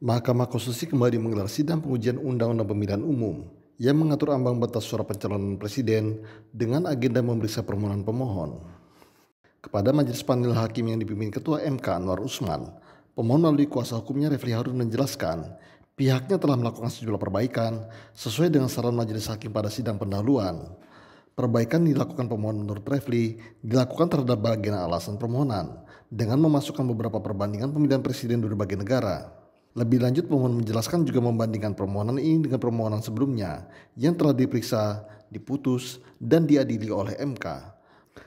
Mahkamah Konstitusi kembali menggelar sidang pengujian Undang-Undang Pemilihan Umum yang mengatur ambang batas suara pencalonan presiden dengan agenda memeriksa permohonan pemohon. Kepada Majelis Panel Hakim yang dipimpin Ketua MK Anwar Usman, pemohon melalui kuasa hukumnya Refli Harun menjelaskan pihaknya telah melakukan sejumlah perbaikan sesuai dengan saran Majelis Hakim pada sidang pendahuluan. Perbaikan dilakukan pemohon menurut Refli dilakukan terhadap bagian alasan permohonan dengan memasukkan beberapa perbandingan pemilihan presiden dari berbagai negara. Lebih lanjut pemohon menjelaskan juga membandingkan permohonan ini dengan permohonan sebelumnya yang telah diperiksa, diputus, dan diadili oleh MK.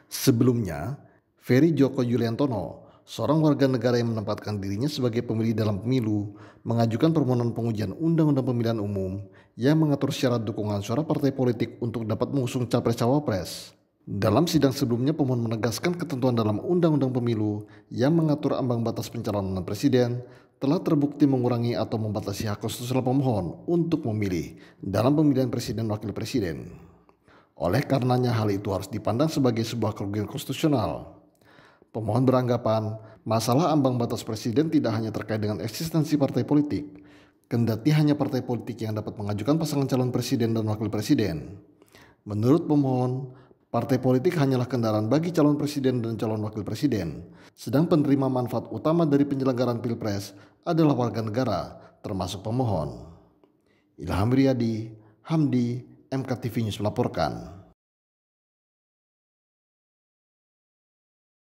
Sebelumnya, Ferry Joko Yuliantono, seorang warga negara yang menempatkan dirinya sebagai pemilih dalam pemilu, mengajukan permohonan pengujian Undang-Undang Pemilihan Umum yang mengatur syarat dukungan suara partai politik untuk dapat mengusung capres-cawapres. Dalam sidang sebelumnya, pemohon menegaskan ketentuan dalam Undang-Undang Pemilu yang mengatur ambang batas pencalonan presiden telah terbukti mengurangi atau membatasi hak konstitusional pemohon untuk memilih dalam pemilihan presiden wakil presiden. Oleh karenanya hal itu harus dipandang sebagai sebuah kerugian konstitusional. Pemohon beranggapan masalah ambang batas presiden tidak hanya terkait dengan eksistensi partai politik, kendati hanya partai politik yang dapat mengajukan pasangan calon presiden dan wakil presiden. Menurut pemohon, Partai politik hanyalah kendaraan bagi calon presiden dan calon wakil presiden, sedang penerima manfaat utama dari penyelenggaraan pilpres adalah warga negara, termasuk pemohon. Ilham Riyadi, Hamdi, MKTV News melaporkan.